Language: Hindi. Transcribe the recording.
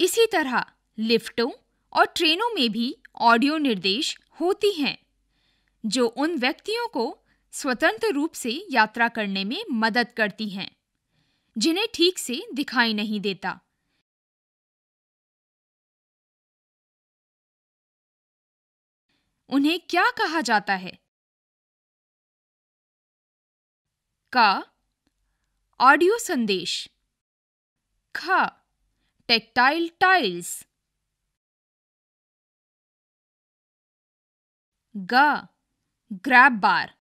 इसी तरह लिफ्टों और ट्रेनों में भी ऑडियो निर्देश होती हैं जो उन व्यक्तियों को स्वतंत्र रूप से यात्रा करने में मदद करती हैं जिन्हें ठीक से दिखाई नहीं देता उन्हें क्या कहा जाता है का ऑडियो संदेश खा tactile tiles. G. Grab bar.